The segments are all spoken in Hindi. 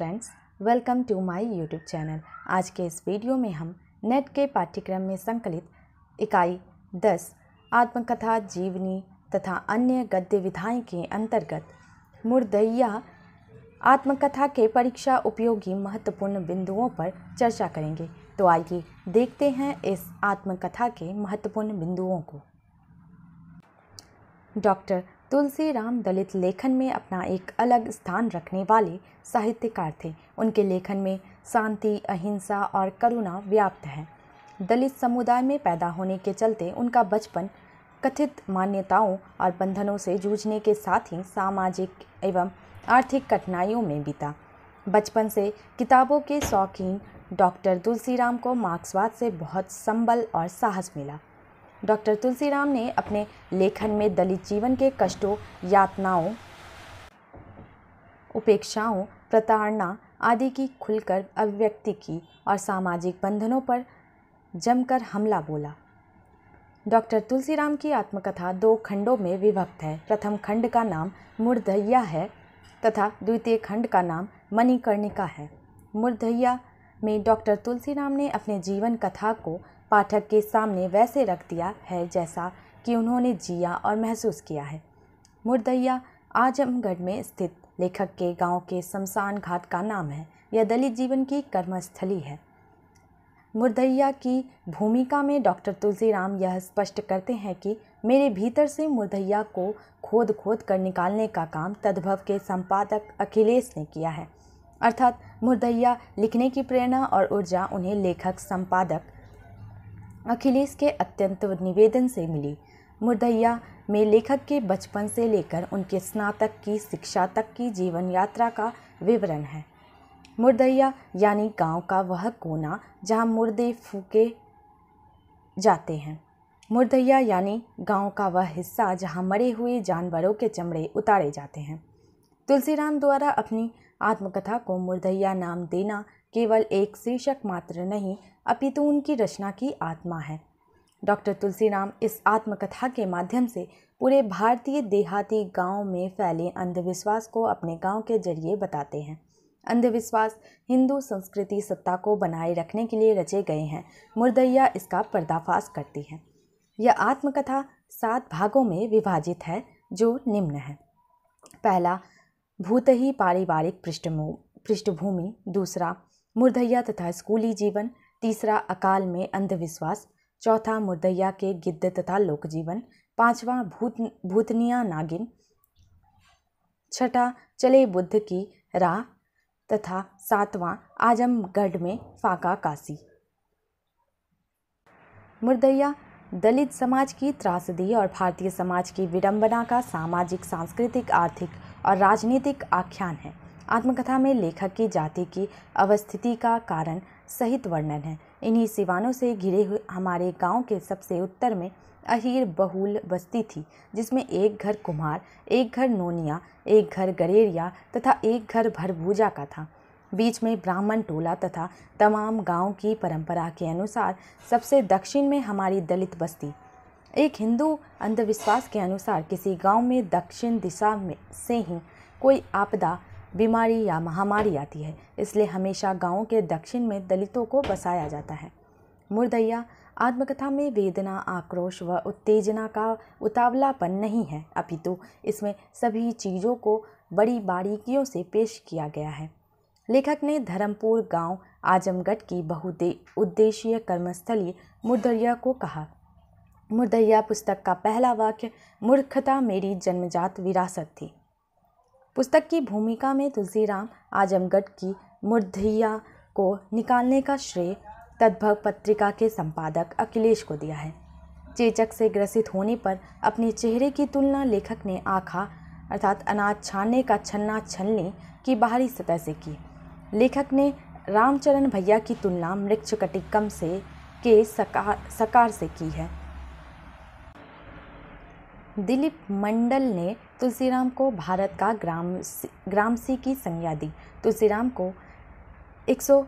Friends welcome to my YouTube channel आज के इस वीडियो में हम नेट के पाठ्यक्रम में संकलित इकाई 10 आत्मकथा जीवनी तथा अन्य गद्य विधाएँ के अंतर्गत मुर्दैया आत्मकथा के परीक्षा उपयोगी महत्वपूर्ण बिंदुओं पर चर्चा करेंगे तो आइए देखते हैं इस आत्मकथा के महत्वपूर्ण बिंदुओं को डॉक्टर तुलसीराम दलित लेखन में अपना एक अलग स्थान रखने वाले साहित्यकार थे उनके लेखन में शांति अहिंसा और करुणा व्याप्त है दलित समुदाय में पैदा होने के चलते उनका बचपन कथित मान्यताओं और बंधनों से जूझने के साथ ही सामाजिक एवं आर्थिक कठिनाइयों में बीता बचपन से किताबों के शौकीन डॉक्टर तुलसीराम को मार्क्सवाद से बहुत संबल और साहस मिला डॉक्टर तुलसीराम ने अपने लेखन में दलित जीवन के कष्टों यातनाओं उपेक्षाओं प्रताड़ना आदि की खुलकर अभिव्यक्ति की और सामाजिक बंधनों पर जमकर हमला बोला डॉक्टर तुलसीराम की आत्मकथा दो खंडों में विभक्त है प्रथम खंड का नाम मुर्धैया है तथा द्वितीय खंड का नाम मणिकर्णिका है मुर्धैया में डॉक्टर तुलसीराम ने अपने जीवन कथा को पाठक के सामने वैसे रख दिया है जैसा कि उन्होंने जिया और महसूस किया है मुर्दैया आजमगढ़ में स्थित लेखक के गांव के शमशान घाट का नाम है यह दलित जीवन की कर्मस्थली है मुर्दैया की भूमिका में डॉक्टर तुलसीराम यह स्पष्ट करते हैं कि मेरे भीतर से मुर्दैया को खोद खोद कर निकालने का काम तद्भव के संपादक अखिलेश ने किया है अर्थात मुर्दैया लिखने की प्रेरणा और ऊर्जा उन्हें लेखक संपादक अखिलेश के अत्यंत निवेदन से मिली मुर्दैया में लेखक के बचपन से लेकर उनके स्नातक की शिक्षा तक की जीवन यात्रा का विवरण है मुर्दैया यानी गांव का वह कोना जहां मुर्दे फूके जाते हैं मुर्दैया यानी गांव का वह हिस्सा जहां मरे हुए जानवरों के चमड़े उतारे जाते हैं तुलसीराम द्वारा अपनी आत्मकथा को मुर्दैया नाम देना केवल एक शीर्षक मात्र नहीं अपितु उनकी रचना की आत्मा है डॉक्टर तुलसीराम इस आत्मकथा के माध्यम से पूरे भारतीय देहाती गांव में फैले अंधविश्वास को अपने गांव के जरिए बताते हैं अंधविश्वास हिंदू संस्कृति सत्ता को बनाए रखने के लिए रचे गए हैं मुर्दैया इसका पर्दाफाश करती है यह आत्मकथा सात भागों में विभाजित है जो निम्न है पहला भूत ही पारिवारिक पृष्ठभूमि दूसरा मुर्दैया तथा स्कूली जीवन तीसरा अकाल में अंधविश्वास चौथा मुर्दैया के गिद्ध तथा लोक जीवन पांचवा भूत भूतनिया नागिन छठा चले बुद्ध की राह तथा सातवां आजमगढ़ में फाका काशी मुर्दैया दलित समाज की त्रासदी और भारतीय समाज की विडंबना का सामाजिक सांस्कृतिक आर्थिक और राजनीतिक आख्यान है आत्मकथा में लेखक की जाति की अवस्थिति का कारण सहित वर्णन है इन्हीं सिवानों से घिरे हुए हमारे गांव के सबसे उत्तर में अहीर बहुल बस्ती थी जिसमें एक घर कुम्हार एक घर नोनिया एक घर गरेरिया तथा एक घर भरभूजा का था बीच में ब्राह्मण टोला तथा तमाम गांव की परंपरा के अनुसार सबसे दक्षिण में हमारी दलित बस्ती एक हिंदू अंधविश्वास के अनुसार किसी गांव में दक्षिण दिशा में से ही कोई आपदा बीमारी या महामारी आती है इसलिए हमेशा गाँव के दक्षिण में दलितों को बसाया जाता है मुर्दैया आत्मकथा में वेदना आक्रोश व उत्तेजना का उतावलापन नहीं है अपितु तो इसमें सभी चीज़ों को बड़ी बारीकियों से पेश किया गया है लेखक ने धर्मपुर गांव आजमगढ़ की बहुदे उद्देश्य कर्मस्थली मुर्दैया को कहा मुर्दैया पुस्तक का पहला वाक्य मूर्खता मेरी जन्मजात विरासत थी पुस्तक की भूमिका में तुलसीराम आजमगढ़ की मुर्धिया को निकालने का श्रेय तद्भव पत्रिका के संपादक अखिलेश को दिया है चेचक से ग्रसित होने पर अपने चेहरे की तुलना लेखक ने आखा अर्थात अनाज छानने का छन्ना छलने की बाहरी सतह से की लेखक ने रामचरण भैया की तुलना मृक्ष कटिकम से के सकार सकार से की है दिलीप मंडल ने तुलसीराम को भारत का ग्राम ग्रामसी की संज्ञा दी तुलसीराम को एक सौ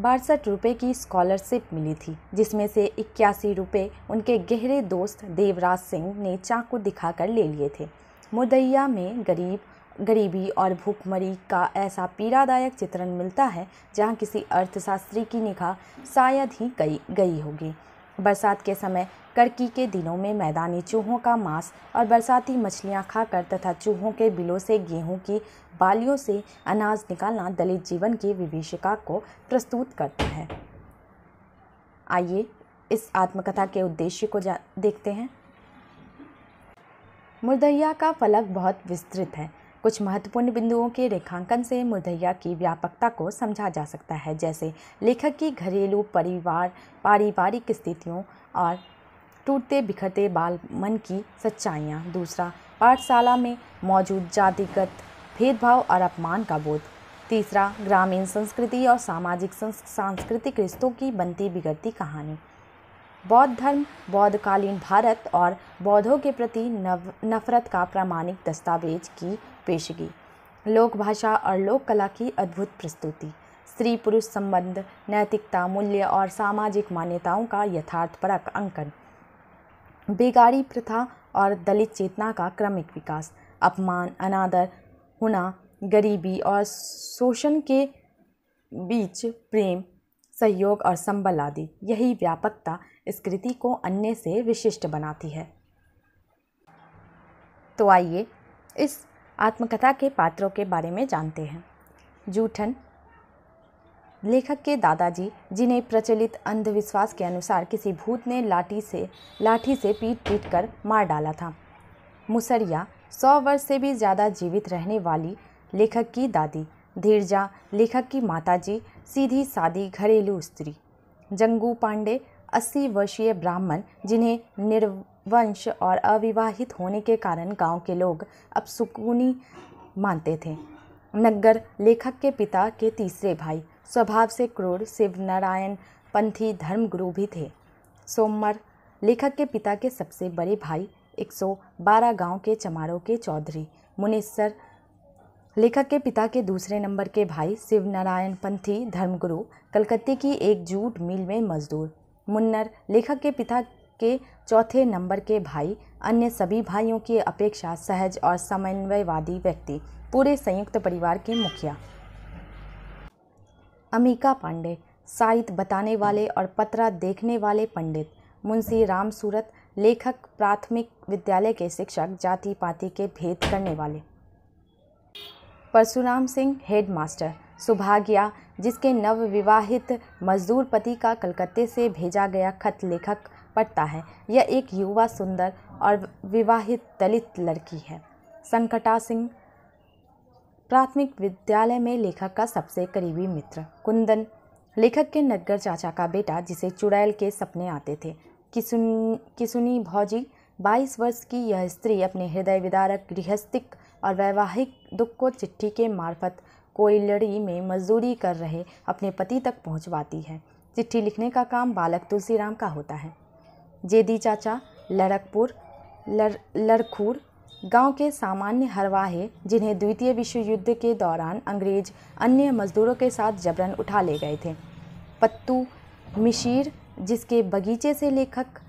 बासठ रुपये की स्कॉलरशिप मिली थी जिसमें से इक्यासी रुपये उनके गहरे दोस्त देवराज सिंह ने चाकू दिखाकर ले लिए थे मुदैया में गरीब गरीबी और भूखमरी का ऐसा पीड़ादायक चित्रण मिलता है जहाँ किसी अर्थशास्त्री की निगाह शायद ही गई गई होगी बरसात के समय करकी के दिनों में मैदानी चूहों का मांस और बरसाती मछलियां खाकर तथा चूहों के बिलों से गेहूं की बालियों से अनाज निकालना दलित जीवन की विभीषिका को प्रस्तुत करता है आइए इस आत्मकथा के उद्देश्य को देखते हैं मुर्दैया का फलक बहुत विस्तृत है कुछ महत्वपूर्ण बिंदुओं के रेखांकन से मुर्धया की व्यापकता को समझा जा सकता है जैसे लेखक की घरेलू परिवार पारिवारिक स्थितियों और टूटते बिखरते बाल मन की सच्चाइयाँ दूसरा पाठशाला में मौजूद जातिगत भेदभाव और अपमान का बोध तीसरा ग्रामीण संस्कृति और सामाजिक सांस्कृतिक रिश्तों की बनती बिगड़ती कहानी बौद्ध धर्म बौद्धकालीन भारत और बौद्धों के प्रति नव नफरत का प्रामाणिक दस्तावेज की पेशगी लोक भाषा और लोक कला की अद्भुत प्रस्तुति स्त्री पुरुष संबंध नैतिकता मूल्य और सामाजिक मान्यताओं का यथार्थ परक अंकन बेगारी प्रथा और दलित चेतना का क्रमिक विकास अपमान अनादर होना गरीबी और शोषण के बीच प्रेम सहयोग और संबल आदि यही व्यापकता इस कृति को अन्य से विशिष्ट बनाती है तो आइए इस आत्मकथा के पात्रों के बारे में जानते हैं जूठन लेखक के दादाजी जिन्हें प्रचलित अंधविश्वास के अनुसार किसी भूत ने लाठी से लाठी से पीट पीट कर मार डाला था मुसरिया सौ वर्ष से भी ज़्यादा जीवित रहने वाली लेखक की दादी धीरजा लेखक की माताजी सीधी सादी घरेलू स्त्री जंगू पांडे अस्सी वर्षीय ब्राह्मण जिन्हें निर्वंश और अविवाहित होने के कारण गांव के लोग अब सुकूनी मानते थे नग्गर लेखक के पिता के तीसरे भाई स्वभाव से क्रूर शिवनारायण पंथी धर्मगुरु भी थे सोमवार लेखक के पिता के सबसे बड़े भाई 112 गांव के चमारों के चौधरी मुनेसर लेखक के पिता के दूसरे नंबर के भाई शिवनारायण पंथी धर्मगुरु कलकत्ते की एक जूट मिल में मजदूर मुन्नर लेखक के पिता के चौथे नंबर के भाई अन्य सभी भाइयों की अपेक्षा सहज और समन्वयवादी व्यक्ति पूरे संयुक्त परिवार के मुखिया अमिका पांडे साहित्य बताने वाले और पत्रा देखने वाले पंडित मुंशी राम सूरत लेखक प्राथमिक विद्यालय के शिक्षक जाति पाति के भेद करने वाले परशुराम सिंह हेडमास्टर सुभाग्या जिसके नवविवाहित मज़दूर पति का कलकत्ते से भेजा गया खत लेखक पढ़ता है यह एक युवा सुंदर और विवाहित दलित लड़की है संकटा सिंह प्राथमिक विद्यालय में लेखक का सबसे करीबी मित्र कुंदन लेखक के नगर चाचा का बेटा जिसे चुड़ैल के सपने आते थे किसुन किसुनी भौजी बाईस वर्ष की यह स्त्री अपने हृदय विदारक गृहस्थिक और वैवाहिक दुख को चिट्ठी के मार्फत कोयलड़ी में मजदूरी कर रहे अपने पति तक पहुंचवाती है चिट्ठी लिखने का काम बालक तुलसीराम का होता है जेदी चाचा लड़कपुर लर लड़खूर गांव के सामान्य हरवाहे जिन्हें द्वितीय विश्व युद्ध के दौरान अंग्रेज अन्य मजदूरों के साथ जबरन उठा ले गए थे पत्तू मिशीर जिसके बगीचे से लेखक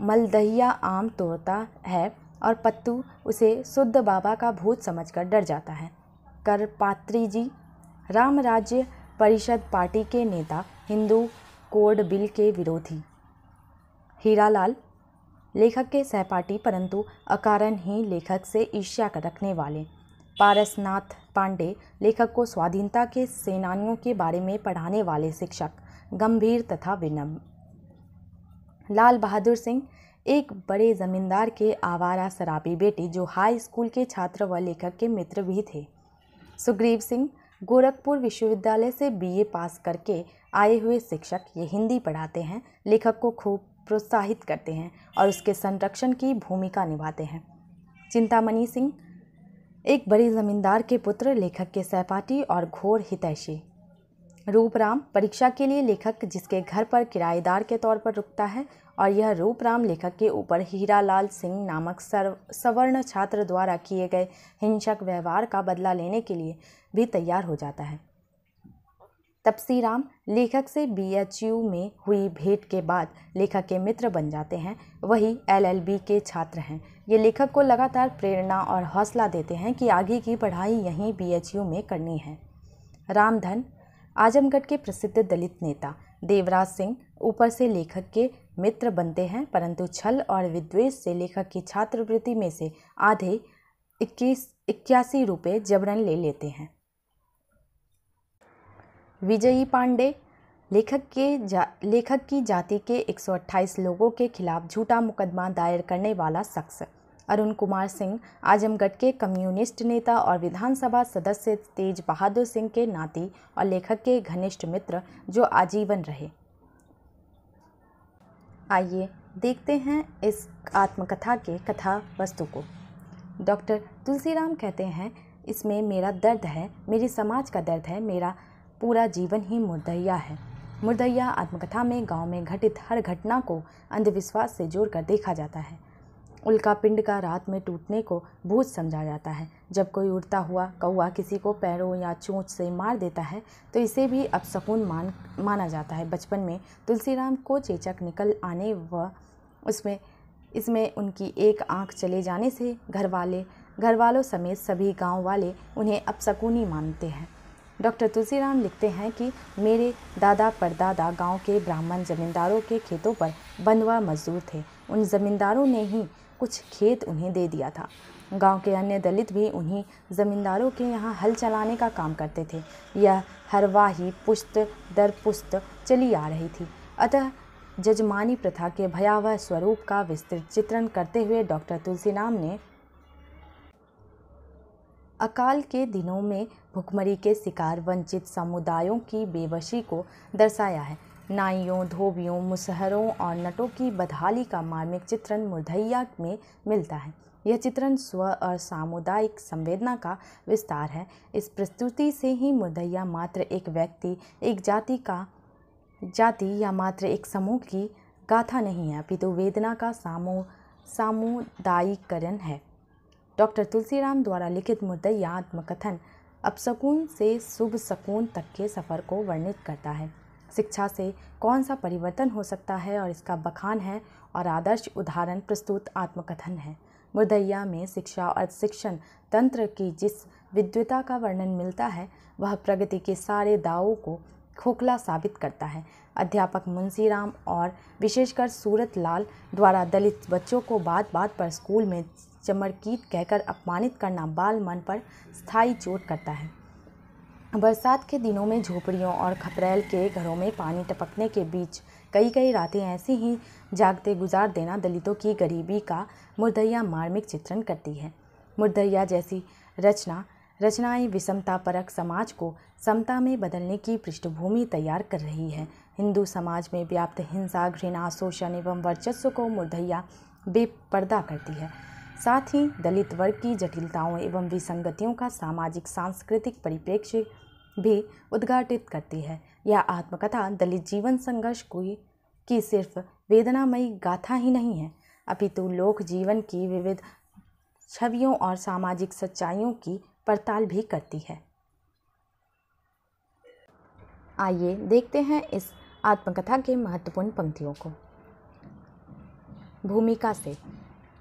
मलदहिया आम तोड़ता है और पत्तू उसे शुद्ध बाबा का भूत समझकर डर जाता है करपात्री जी राम राज्य परिषद पार्टी के नेता हिंदू कोड बिल के विरोधी हीरालाल लेखक के सहपाठी परंतु अकारण ही लेखक से ईर्ष्या कर रखने वाले पारसनाथ पांडे लेखक को स्वाधीनता के सेनानियों के बारे में पढ़ाने वाले शिक्षक गंभीर तथा विनम्र लाल बहादुर सिंह एक बड़े जमींदार के आवारा शराबी बेटे जो हाई स्कूल के छात्र व लेखक के मित्र भी थे सुग्रीव सिंह गोरखपुर विश्वविद्यालय से बीए पास करके आए हुए शिक्षक ये हिंदी पढ़ाते हैं लेखक को खूब प्रोत्साहित करते हैं और उसके संरक्षण की भूमिका निभाते हैं चिंतामणि सिंह एक बड़े ज़मींदार के पुत्र लेखक के सहपाठी और घोर हितैषी रूपराम परीक्षा के लिए लेखक जिसके घर पर किराएदार के तौर पर रुकता है और यह रूपराम लेखक के ऊपर हीरालाल सिंह नामक सर सवर्ण छात्र द्वारा किए गए हिंसक व्यवहार का बदला लेने के लिए भी तैयार हो जाता है तपसीराम लेखक से बीएचयू में हुई भेंट के बाद लेखक के मित्र बन जाते हैं वही एलएलबी के छात्र हैं ये लेखक को लगातार प्रेरणा और हौसला देते हैं कि आगे की पढ़ाई यहीं बीएचयू में करनी है रामधन आजमगढ़ के प्रसिद्ध दलित नेता देवराज सिंह ऊपर से लेखक के मित्र बनते हैं परंतु छल और विद्वेष से लेखक की छात्रवृत्ति में से आधे इक्कीस इक्यासी रुपये जबरन ले लेते हैं विजयी पांडे लेखक के जा लेखक की जाति के 128 लोगों के खिलाफ झूठा मुकदमा दायर करने वाला शख्स अरुण कुमार सिंह आजमगढ़ के कम्युनिस्ट नेता और विधानसभा सदस्य तेज बहादुर सिंह के नाती और लेखक के घनिष्ठ मित्र जो आजीवन रहे आइए देखते हैं इस आत्मकथा के कथा वस्तु को डॉक्टर तुलसीराम कहते हैं इसमें मेरा दर्द है मेरी समाज का दर्द है मेरा पूरा जीवन ही मुर्दैया है मुर्दैया आत्मकथा में गांव में घटित हर घटना को अंधविश्वास से जोड़कर देखा जाता है उल्का पिंड का रात में टूटने को भूत समझा जाता है जब कोई उड़ता हुआ कौआ किसी को पैरों या चोंच से मार देता है तो इसे भी अपसकून मान माना जाता है बचपन में तुलसीराम को चेचक निकल आने व उसमें इसमें उनकी एक आंख चले जाने से घर वाले घर वालों समेत सभी गांव वाले उन्हें अपसकूनी मानते हैं डॉक्टर तुलसीराम लिखते हैं कि मेरे दादा परदादा गांव के ब्राह्मण जमींदारों के खेतों पर बंधुआ मजदूर थे उन जमींदारों ने ही कुछ खेत उन्हें दे दिया था गांव के अन्य दलित भी उन्हीं ज़मींदारों के यहाँ हल चलाने का काम करते थे यह हरवाही पुश्त दर पुश्त चली आ रही थी अतः जजमानी प्रथा के भयावह स्वरूप का विस्तृत चित्रण करते हुए डॉक्टर तुलसीराम ने अकाल के दिनों में भुखमरी के शिकार वंचित समुदायों की बेवशी को दर्शाया है नाइयों धोबियों मुसहरों और नटों की बदहाली का मार्मिक चित्रण मुरधैया में मिलता है यह चित्रण स्व और सामुदायिक संवेदना का विस्तार है इस प्रस्तुति से ही मुरधैया मात्र एक व्यक्ति एक जाति का जाति या मात्र एक समूह की गाथा नहीं है अपितु तो वेदना का सामो सामुदायिकरण है डॉक्टर तुलसीराम द्वारा लिखित मुर्धइया आत्मकथन अपसकून से शुभ सकून तक के सफ़र को वर्णित करता है शिक्षा से कौन सा परिवर्तन हो सकता है और इसका बखान है और आदर्श उदाहरण प्रस्तुत आत्मकथन है मुदैया में शिक्षा और शिक्षण तंत्र की जिस विद्वता का वर्णन मिलता है वह प्रगति के सारे दावों को खोखला साबित करता है अध्यापक मुंशीराम और विशेषकर सूरत लाल द्वारा दलित बच्चों को बात बात पर स्कूल में चमरकीट कहकर अपमानित करना बाल मन पर स्थायी चोट करता है बरसात के दिनों में झोपड़ियों और खपरेल के घरों में पानी टपकने के बीच कई कई रातें ऐसी ही जागते गुजार देना दलितों की गरीबी का मुर्दैया मार्मिक चित्रण करती है मुर्दैया जैसी रचना रचनाएं विषमतापरक समाज को समता में बदलने की पृष्ठभूमि तैयार कर रही है हिंदू समाज में व्याप्त हिंसा घृणा शोषण एवं वर्चस्व को मुर्दैया बेपर्दा करती है साथ ही दलित वर्ग की जटिलताओं एवं विसंगतियों का सामाजिक सांस्कृतिक परिप्रेक्ष्य भी उद्घाटित करती है यह आत्मकथा दलित जीवन संघर्ष की की सिर्फ वेदनामयी गाथा ही नहीं है अपितु लोक जीवन की विविध छवियों और सामाजिक सच्चाइयों की पड़ताल भी करती है आइए देखते हैं इस आत्मकथा के महत्वपूर्ण पंक्तियों को भूमिका से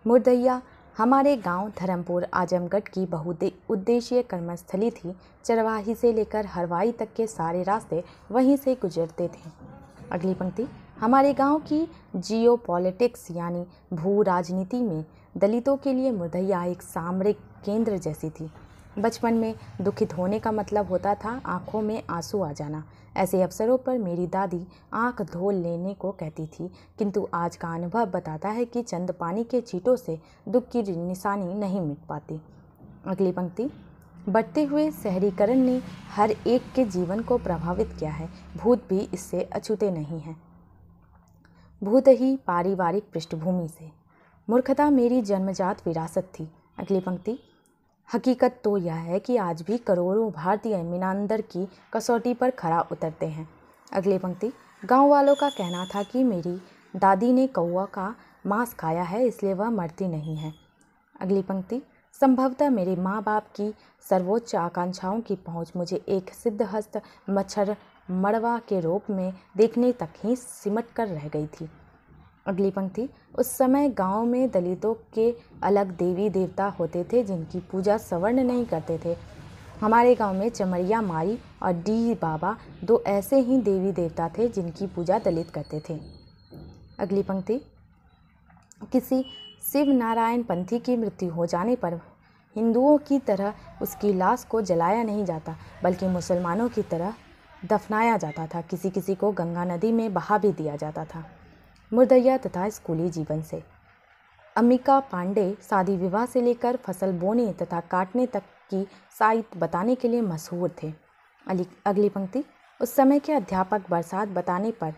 मुर्दैया हमारे गांव धर्मपुर आजमगढ़ की बहुदे उद्देशीय कर्मस्थली थी चरवाही से लेकर हरवाई तक के सारे रास्ते वहीं से गुजरते थे अगली पंक्ति हमारे गांव की जियो पॉलिटिक्स यानी भू राजनीति में दलितों के लिए मुदैया एक सामरिक केंद्र जैसी थी बचपन में दुखित होने का मतलब होता था आंखों में आंसू आ जाना ऐसे अवसरों पर मेरी दादी आंख धो लेने को कहती थी किंतु आज का अनुभव बताता है कि चंद पानी के चीटों से दुख की निशानी नहीं मिट पाती अगली पंक्ति बढ़ते हुए शहरीकरण ने हर एक के जीवन को प्रभावित किया है भूत भी इससे अछूते नहीं हैं भूत ही पारिवारिक पृष्ठभूमि से मूर्खता मेरी जन्मजात विरासत थी अगली पंक्ति हकीकत तो यह है कि आज भी करोड़ों भारतीय मीनांदर की कसौटी पर खरा उतरते हैं अगली पंक्ति गांव वालों का कहना था कि मेरी दादी ने कौआ का मांस खाया है इसलिए वह मरती नहीं है अगली पंक्ति संभवतः मेरे माँ बाप की सर्वोच्च आकांक्षाओं की पहुँच मुझे एक सिद्धहस्त मच्छर मड़वा के रूप में देखने तक ही सिमट कर रह गई थी अगली पंक्ति उस समय गांव में दलितों के अलग देवी देवता होते थे जिनकी पूजा सवर्ण नहीं करते थे हमारे गांव में चमरिया माई और डी बाबा दो ऐसे ही देवी देवता थे जिनकी पूजा दलित करते थे अगली पंक्ति किसी शिव नारायण पंथी की मृत्यु हो जाने पर हिंदुओं की तरह उसकी लाश को जलाया नहीं जाता बल्कि मुसलमानों की तरह दफनाया जाता था किसी किसी को गंगा नदी में बहा भी दिया जाता था मुर्दैया तथा स्कूली जीवन से अमिका पांडे शादी विवाह से लेकर फसल बोने तथा काटने तक की साइट बताने के लिए मशहूर थे अली अगली पंक्ति उस समय के अध्यापक बरसात बताने पर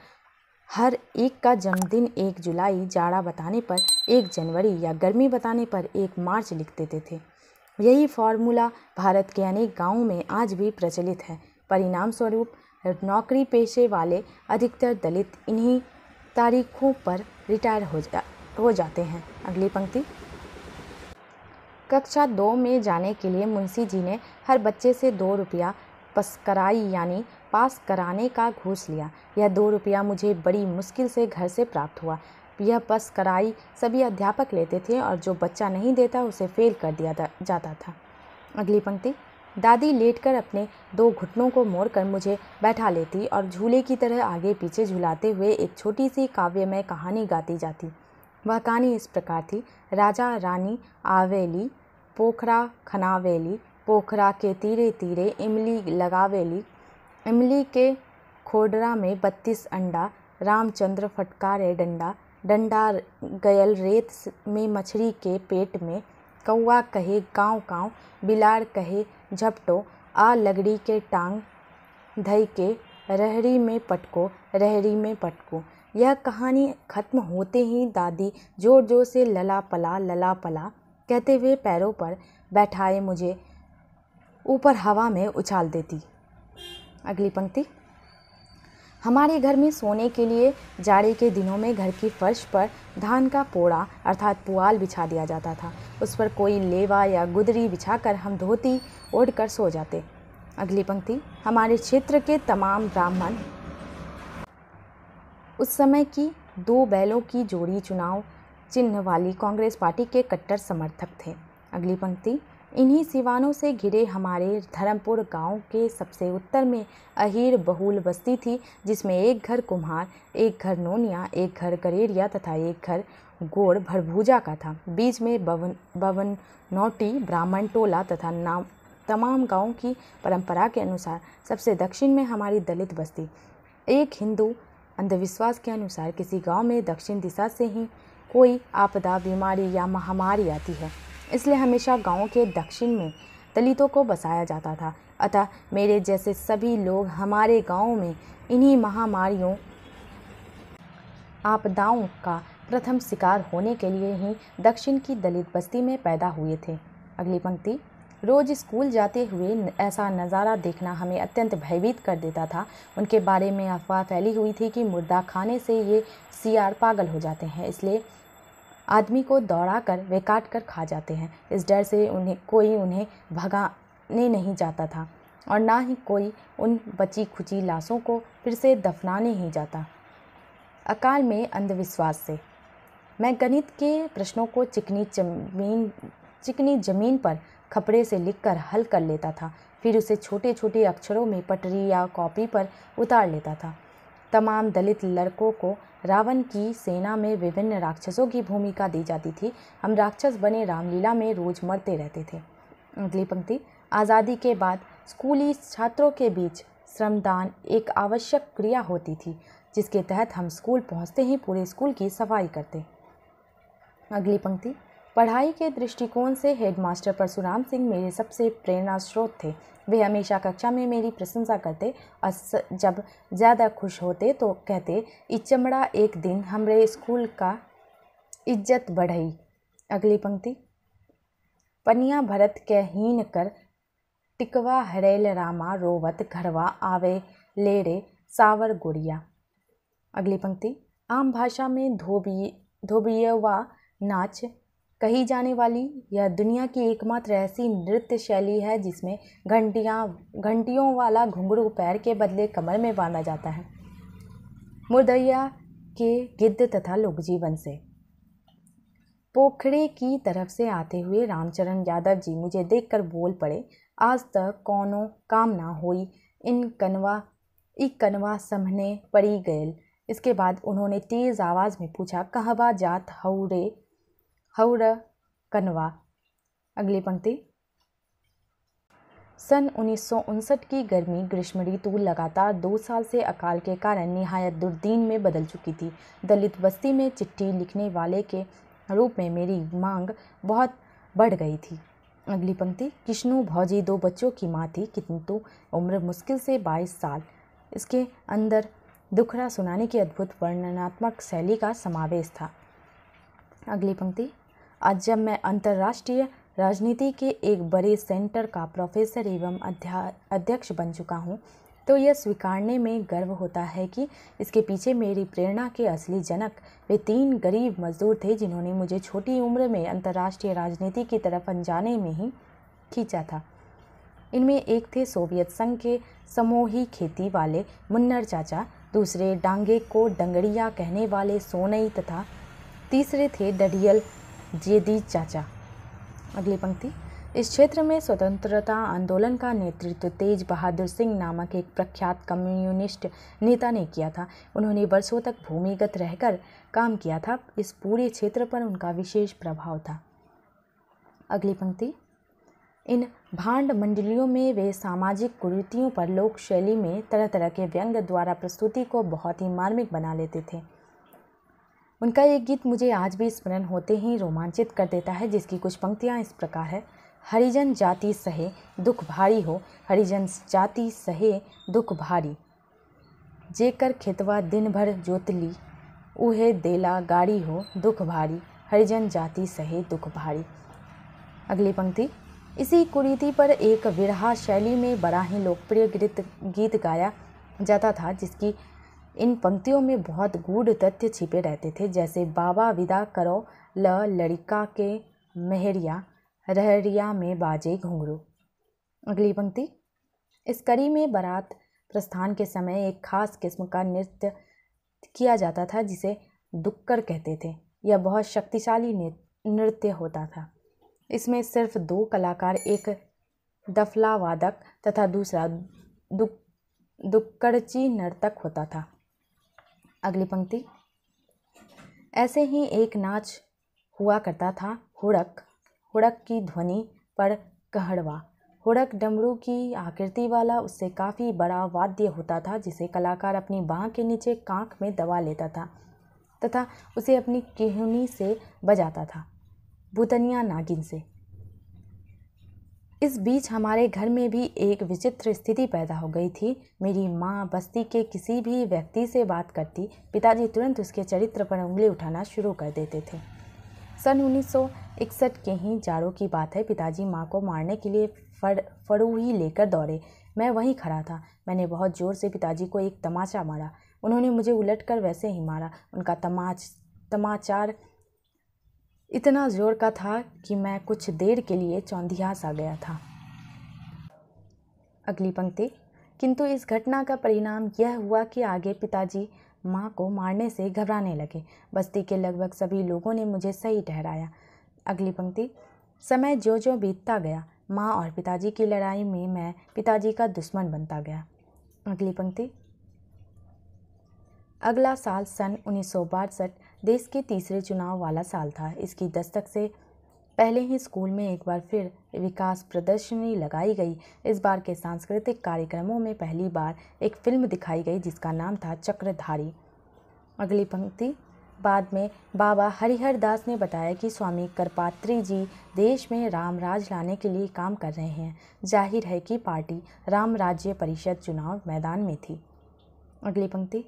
हर एक का जन्मदिन एक जुलाई जाड़ा बताने पर एक जनवरी या गर्मी बताने पर एक मार्च लिख देते थे यही फॉर्मूला भारत के अनेक गांवों में आज भी प्रचलित है परिणाम स्वरूप नौकरी पेशे वाले अधिकतर दलित इन्हीं तारीखों पर रिटायर हो जा हो जाते हैं अगली पंक्ति कक्षा दो में जाने के लिए मुंशी जी ने हर बच्चे से दो रुपया पस्कराई यानी पास कराने का घूस लिया यह दो रुपया मुझे बड़ी मुश्किल से घर से प्राप्त हुआ यह पस कराई सभी अध्यापक लेते थे और जो बच्चा नहीं देता उसे फेल कर दिया जाता था अगली पंक्ति दादी लेटकर अपने दो घुटनों को मोड़कर मुझे बैठा लेती और झूले की तरह आगे पीछे झुलाते हुए एक छोटी सी काव्यमय कहानी गाती जाती वह कहानी इस प्रकार थी राजा रानी आवेली पोखरा खनावेली पोखरा के तीरे तीरे इमली लगावेली इमली के खोडरा में बत्तीस अंडा रामचंद्र फटकारे डंडा डंडा गयल रेत में मछली के पेट में कौआ कहे गाँव गाँव बिलाड़ कहे झपटो आ लगड़ी के टांग धई के रहड़ी में पटको रहड़ी में पटको यह कहानी ख़त्म होते ही दादी ज़ोर ज़ोर से लला पला लला पला कहते हुए पैरों पर बैठाए मुझे ऊपर हवा में उछाल देती अगली पंक्ति हमारे घर में सोने के लिए जाड़े के दिनों में घर की फर्श पर धान का पोड़ा अर्थात पुआल बिछा दिया जाता था उस पर कोई लेवा या गुदरी बिछाकर हम धोती ओढ़ कर सो जाते अगली पंक्ति हमारे क्षेत्र के तमाम ब्राह्मण उस समय की दो बैलों की जोड़ी चुनाव चिन्ह वाली कांग्रेस पार्टी के कट्टर समर्थक थे अगली पंक्ति इन्हीं सिवानों से घिरे हमारे धर्मपुर गांव के सबसे उत्तर में अहीर बहुल बस्ती थी जिसमें एक घर कुम्हार एक घर नोनिया एक घर करेरिया तथा एक घर गोड़ भरभूजा का था बीच में बवन बवन नौटी ब्राह्मण टोला तथा नाम तमाम गाँव की परंपरा के अनुसार सबसे दक्षिण में हमारी दलित बस्ती एक हिंदू अंधविश्वास के अनुसार किसी गांव में दक्षिण दिशा से ही कोई आपदा बीमारी या महामारी आती है इसलिए हमेशा गाँव के दक्षिण में दलितों को बसाया जाता था अतः मेरे जैसे सभी लोग हमारे गांव में इन्हीं महामारियों आपदाओं का प्रथम शिकार होने के लिए ही दक्षिण की दलित बस्ती में पैदा हुए थे अगली पंक्ति रोज स्कूल जाते हुए ऐसा नज़ारा देखना हमें अत्यंत भयभीत कर देता था उनके बारे में अफवाह फैली हुई थी कि मुर्दा खाने से ये सियार पागल हो जाते हैं इसलिए आदमी को दौड़ा कर वे काट कर खा जाते हैं इस डर से उन्हें कोई उन्हें भगाने नहीं जाता था और ना ही कोई उन बची खुची लाशों को फिर से दफनाने ही जाता अकाल में अंधविश्वास से मैं गणित के प्रश्नों को चिकनी जमीन चिकनी ज़मीन पर खपड़े से लिखकर हल कर लेता था फिर उसे छोटे छोटे अक्षरों में पटरी या कॉपी पर उतार लेता था तमाम दलित लड़कों को रावण की सेना में विभिन्न राक्षसों की भूमिका दी जाती थी हम राक्षस बने रामलीला में रोज मरते रहते थे अगली पंक्ति आज़ादी के बाद स्कूली छात्रों के बीच श्रमदान एक आवश्यक क्रिया होती थी जिसके तहत हम स्कूल पहुंचते ही पूरे स्कूल की सफाई करते अगली पंक्ति पढ़ाई के दृष्टिकोण से हेडमास्टर परशुराम सिंह मेरे सबसे प्रेरणा स्रोत थे वे हमेशा कक्षा में मेरी प्रशंसा करते और जब ज़्यादा खुश होते तो कहते इचमड़ा एक दिन हमरे स्कूल का इज्जत बढ़ई अगली पंक्ति पनिया भरत के हीन कर टिकवा हरेल रामा रोवत घरवा आवे लेरे सावर गुड़िया अगली पंक्ति आम भाषा में धोबी धोबियवा नाच कही जाने वाली यह दुनिया की एकमात्र ऐसी नृत्य शैली है जिसमें घंटियाँ घंटियों वाला घुंघरू पैर के बदले कमर में बांधा जाता है मुर्दया के गिद्ध तथा जीवन से पोखरे की तरफ से आते हुए रामचरण यादव जी मुझे देखकर बोल पड़े आज तक कौनो काम ना हुई इन कनवा ई कनवा समहने पड़ी गए इसके बाद उन्होंने तेज़ आवाज़ में पूछा कहवा जात हौ रे हौड़ा कनवा अगली पंक्ति सन उन्नीस की गर्मी ग्रीष्म ऋतु लगातार दो साल से अकाल के कारण निहायत दुर्दीन में बदल चुकी थी दलित बस्ती में चिट्ठी लिखने वाले के रूप में मेरी मांग बहुत बढ़ गई थी अगली पंक्ति किश्नु भौजी दो बच्चों की माँ थी किंतु उम्र मुश्किल से 22 साल इसके अंदर दुखड़ा सुनाने की अद्भुत वर्णनात्मक शैली का समावेश था अगली पंक्ति आज जब मैं अंतर्राष्ट्रीय राजनीति के एक बड़े सेंटर का प्रोफेसर एवं अध्यक्ष बन चुका हूँ तो यह स्वीकारने में गर्व होता है कि इसके पीछे मेरी प्रेरणा के असली जनक वे तीन गरीब मजदूर थे जिन्होंने मुझे छोटी उम्र में अंतर्राष्ट्रीय राजनीति की तरफ अनजाने में ही खींचा था इनमें एक थे सोवियत संघ के समूही खेती वाले मुन्नर चाचा दूसरे डांगे को डंगड़िया कहने वाले सोनई तथा तीसरे थे डडियल जेदी चाचा अगली पंक्ति इस क्षेत्र में स्वतंत्रता आंदोलन का नेतृत्व तेज बहादुर सिंह नामक एक प्रख्यात कम्युनिस्ट नेता ने किया था उन्होंने वर्षों तक भूमिगत रहकर काम किया था इस पूरे क्षेत्र पर उनका विशेष प्रभाव था अगली पंक्ति इन भांड मंडलियों में वे सामाजिक कुरीतियों पर लोक शैली में तरह तरह के व्यंग द्वारा प्रस्तुति को बहुत ही मार्मिक बना लेते थे उनका ये गीत मुझे आज भी स्मरण होते ही रोमांचित कर देता है जिसकी कुछ पंक्तियाँ इस प्रकार है हरिजन जाति सहे दुख भारी हो हरिजन जाति सहे दुख भारी जेकर खेतवा दिन भर जोतली उहे देला गाड़ी हो दुख भारी हरिजन जाति सहे दुख भारी अगली पंक्ति इसी कुरीति पर एक विरहा शैली में बड़ा ही लोकप्रिय गीत गीत गाया जाता था जिसकी इन पंक्तियों में बहुत गूढ़ तथ्य छिपे रहते थे जैसे बाबा विदा करो ल लड़िका के मेहरिया रहरिया में बाजे घुंघरू अगली पंक्ति इस कड़ी में बारात प्रस्थान के समय एक खास किस्म का नृत्य किया जाता था जिसे दुक्कर कहते थे यह बहुत शक्तिशाली नृत्य होता था इसमें सिर्फ दो कलाकार एक दफला वादक तथा दूसरा दुक दुक्कड़ची नर्तक होता था अगली पंक्ति ऐसे ही एक नाच हुआ करता था हुड़क हुड़क की ध्वनि पर कहड़वा हुड़क डमरू की आकृति वाला उससे काफ़ी बड़ा वाद्य होता था जिसे कलाकार अपनी बाँह के नीचे कांख में दबा लेता था तथा उसे अपनी केहनी से बजाता था भूतनिया नागिन से इस बीच हमारे घर में भी एक विचित्र स्थिति पैदा हो गई थी मेरी माँ बस्ती के किसी भी व्यक्ति से बात करती पिताजी तुरंत उसके चरित्र पर उंगली उठाना शुरू कर देते थे सन 1961 के ही जाड़ों की बात है पिताजी माँ को मारने के लिए फड़ फड़ूही लेकर दौड़े मैं वहीं खड़ा था मैंने बहुत ज़ोर से पिताजी को एक तमाचा मारा उन्होंने मुझे उलट कर वैसे ही मारा उनका तमाच तमाचार इतना ज़ोर का था कि मैं कुछ देर के लिए चौंधियास आ गया था अगली पंक्ति किंतु इस घटना का परिणाम यह हुआ कि आगे पिताजी माँ को मारने से घबराने लगे बस्ती के लगभग सभी लोगों ने मुझे सही ठहराया अगली पंक्ति समय जो जो बीतता गया माँ और पिताजी की लड़ाई में मैं पिताजी का दुश्मन बनता गया अगली पंक्ति अगला साल सन उन्नीस सौ बासठ देश के तीसरे चुनाव वाला साल था इसकी दस्तक से पहले ही स्कूल में एक बार फिर विकास प्रदर्शनी लगाई गई इस बार के सांस्कृतिक कार्यक्रमों में पहली बार एक फिल्म दिखाई गई जिसका नाम था चक्रधारी अगली पंक्ति बाद में बाबा हरिहर दास ने बताया कि स्वामी करपात्री जी देश में राम राज लाने के लिए काम कर रहे हैं जाहिर है कि पार्टी राम राज्य परिषद चुनाव मैदान में थी अगली पंक्ति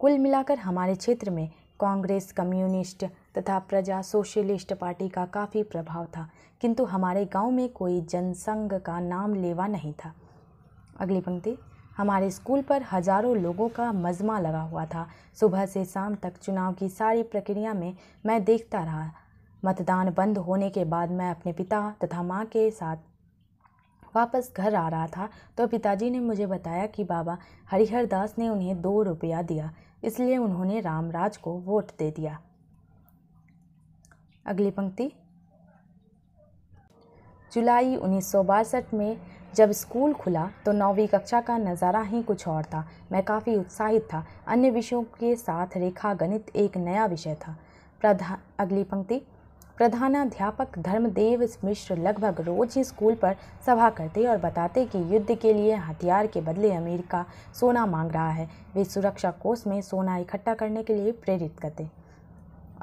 कुल मिलाकर हमारे क्षेत्र में कांग्रेस कम्युनिस्ट तथा प्रजा सोशलिस्ट पार्टी का काफ़ी प्रभाव था किंतु हमारे गांव में कोई जनसंघ का नाम लेवा नहीं था अगली पंक्ति हमारे स्कूल पर हज़ारों लोगों का मजमा लगा हुआ था सुबह से शाम तक चुनाव की सारी प्रक्रिया में मैं देखता रहा मतदान बंद होने के बाद मैं अपने पिता तथा माँ के साथ वापस घर आ रहा था तो पिताजी ने मुझे बताया कि बाबा हरिहर दास ने उन्हें दो रुपया दिया इसलिए उन्होंने रामराज को वोट दे दिया अगली पंक्ति जुलाई उन्नीस में जब स्कूल खुला तो नौवीं कक्षा का नज़ारा ही कुछ और था मैं काफ़ी उत्साहित था अन्य विषयों के साथ रेखा गणित एक नया विषय था प्रधान अगली पंक्ति प्रधानाध्यापक धर्मदेव मिश्र लगभग रोज ही स्कूल पर सभा करते और बताते कि युद्ध के लिए हथियार के बदले अमेरिका सोना मांग रहा है वे सुरक्षा कोष में सोना इकट्ठा करने के लिए प्रेरित करते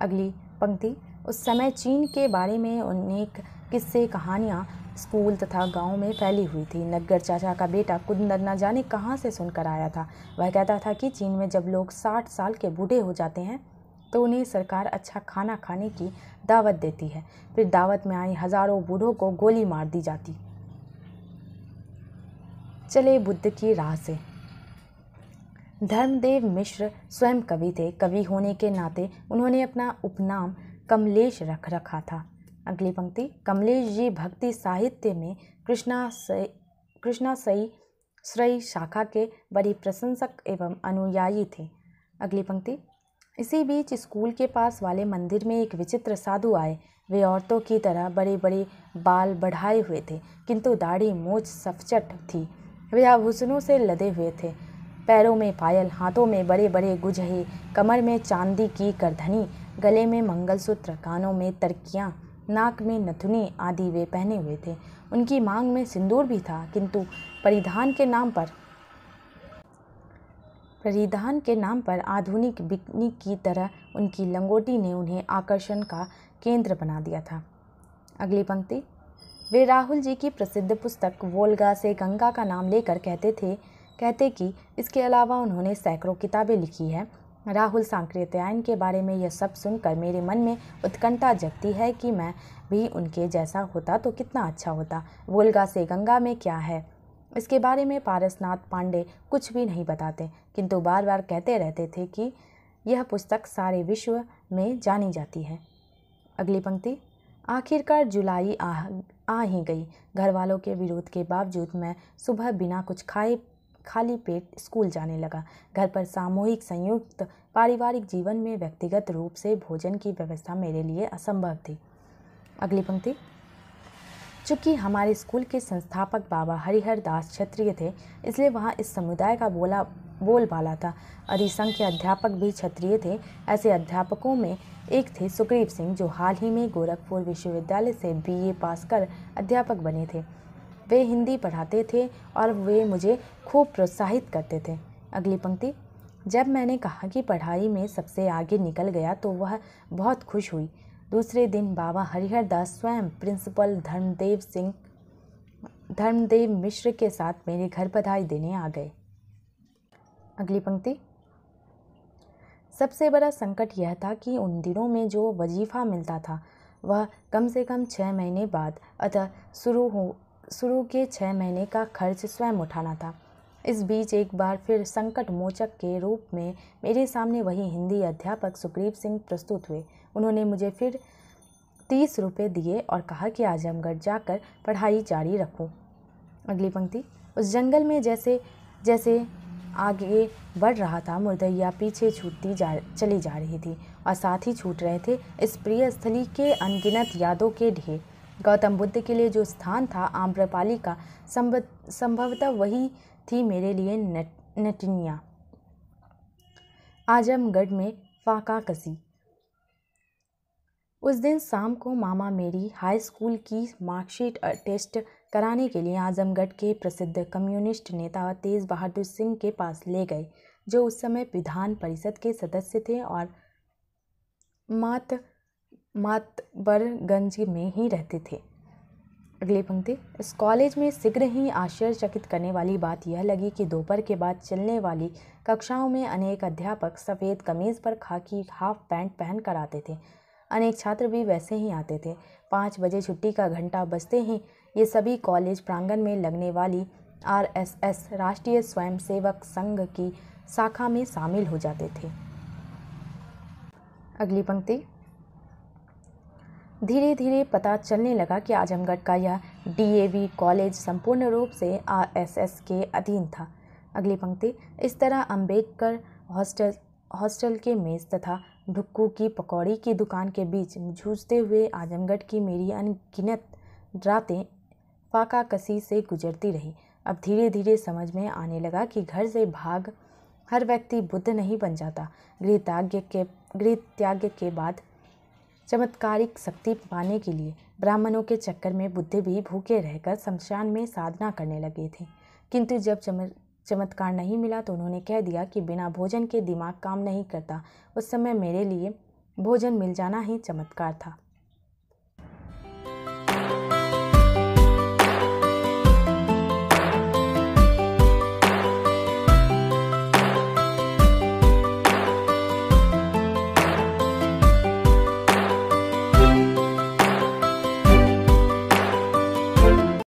अगली पंक्ति उस समय चीन के बारे में अनेक किस्से कहानियाँ स्कूल तथा गांव में फैली हुई थी नग्गर चाचा का बेटा कुंदर न जाने कहाँ से सुनकर आया था वह कहता था कि चीन में जब लोग साठ साल के बूढ़े हो जाते हैं तो उन्हें सरकार अच्छा खाना खाने की दावत देती है फिर दावत में आई हज़ारों बूढ़ों को गोली मार दी जाती चले बुद्ध की राह से धर्मदेव मिश्र स्वयं कवि थे कवि होने के नाते उन्होंने अपना उपनाम कमलेश रख रखा था अगली पंक्ति कमलेश जी भक्ति साहित्य में कृष्णा सई कृष्णा सई श्रई शाखा के बड़ी प्रशंसक एवं अनुयायी थे अगली पंक्ति इसी बीच स्कूल के पास वाले मंदिर में एक विचित्र साधु आए वे औरतों की तरह बड़े बड़े बाल बढ़ाए हुए थे किंतु दाढ़ी मोच सफचट थी वे आभूषणों से लदे हुए थे पैरों में पायल हाथों में बड़े बड़े गुजहे कमर में चांदी की करधनी गले में मंगलसूत्र कानों में तरकियाँ नाक में नथुनी आदि वे पहने हुए थे उनकी मांग में सिंदूर भी था किंतु परिधान के नाम पर परिधान के नाम पर आधुनिक बिकनी की तरह उनकी लंगोटी ने उन्हें आकर्षण का केंद्र बना दिया था अगली पंक्ति वे राहुल जी की प्रसिद्ध पुस्तक वोलगा से गंगा का नाम लेकर कहते थे कहते कि इसके अलावा उन्होंने सैकड़ों किताबें लिखी है राहुल सांकृत्यायन के बारे में यह सब सुनकर मेरे मन में उत्कंठा जगती है कि मैं भी उनके जैसा होता तो कितना अच्छा होता वोलगा से गंगा में क्या है इसके बारे में पारसनाथ पांडे कुछ भी नहीं बताते किंतु बार बार कहते रहते थे कि यह पुस्तक सारे विश्व में जानी जाती है अगली पंक्ति आखिरकार जुलाई आ आ ही गई घर वालों के विरोध के बावजूद मैं सुबह बिना कुछ खाए खाली पेट स्कूल जाने लगा घर पर सामूहिक संयुक्त पारिवारिक जीवन में व्यक्तिगत रूप से भोजन की व्यवस्था मेरे लिए असंभव थी अगली पंक्ति चूँकि हमारे स्कूल के संस्थापक बाबा हरिहर दास क्षत्रिय थे इसलिए वहाँ इस समुदाय का बोला बोल बाला था अधिसंघ के अध्यापक भी क्षत्रिय थे ऐसे अध्यापकों में एक थे सुग्रीव सिंह जो हाल ही में गोरखपुर विश्वविद्यालय से बीए पास कर अध्यापक बने थे वे हिंदी पढ़ाते थे और वे मुझे खूब प्रोत्साहित करते थे अगली पंक्ति जब मैंने कहा कि पढ़ाई में सबसे आगे निकल गया तो वह बहुत खुश हुई दूसरे दिन बाबा हरिहर दास स्वयं प्रिंसिपल धर्मदेव सिंह धर्मदेव मिश्र के साथ मेरे घर बधाई देने आ गए अगली पंक्ति सबसे बड़ा संकट यह था कि उन दिनों में जो वजीफ़ा मिलता था वह कम से कम छः महीने बाद अतः शुरू हो शुरू के छः महीने का खर्च स्वयं उठाना था इस बीच एक बार फिर संकट मोचक के रूप में मेरे सामने वही हिंदी अध्यापक सुग्रीव सिंह प्रस्तुत हुए उन्होंने मुझे फिर तीस रुपये दिए और कहा कि आजमगढ़ जाकर पढ़ाई जारी रखूं। अगली पंक्ति उस जंगल में जैसे जैसे आगे बढ़ रहा था मुर्दैया पीछे छूटती जा चली जा रही थी और साथ ही छूट रहे थे इस प्रिय स्थली के अनगिनत यादों के ढेर गौतम बुद्ध के लिए जो स्थान था आम्रपाली का संभवतः वही थी मेरे लिए नट, आजमगढ़ में फाका कसी उस दिन शाम को मामा मेरी हाई स्कूल की मार्कशीट टेस्ट कराने के लिए आजमगढ़ के प्रसिद्ध कम्युनिस्ट नेता तेज बहादुर सिंह के पास ले गए जो उस समय विधान परिषद के सदस्य थे और मात मातबरगंज में ही रहते थे अगली पंक्ति इस कॉलेज में शीघ्र ही आश्चर्यचकित करने वाली बात यह लगी कि दोपहर के बाद चलने वाली कक्षाओं में अनेक अध्यापक सफ़ेद कमीज़ पर खाकी हाफ पैंट पहन कर आते थे अनेक छात्र भी वैसे ही आते थे पाँच बजे छुट्टी का घंटा बजते ही ये सभी कॉलेज प्रांगण में लगने वाली आरएसएस राष्ट्रीय स्वयंसेवक संघ की शाखा में शामिल हो जाते थे अगली पंक्ति धीरे धीरे पता चलने लगा कि आजमगढ़ का यह डीएवी कॉलेज संपूर्ण रूप से आरएसएस के अधीन था अगली पंक्ति इस तरह अंबेडकर हॉस्टल हॉस्टल के मेज़ तथा ढुक्कू की पकौड़ी की दुकान के बीच जूझते हुए आजमगढ़ की मेरी अनगिनत रातें फाका कसी से गुजरती रही अब धीरे धीरे समझ में आने लगा कि घर से भाग हर व्यक्ति बुद्ध नहीं बन जाता गृहत्याग के गृहत्याग के बाद चमत्कारिक शक्ति पाने के लिए ब्राह्मणों के चक्कर में बुद्ध भी भूखे रहकर शमशान में साधना करने लगे थे किंतु जब चम चमत्कार नहीं मिला तो उन्होंने कह दिया कि बिना भोजन के दिमाग काम नहीं करता उस समय मेरे लिए भोजन मिल जाना ही चमत्कार था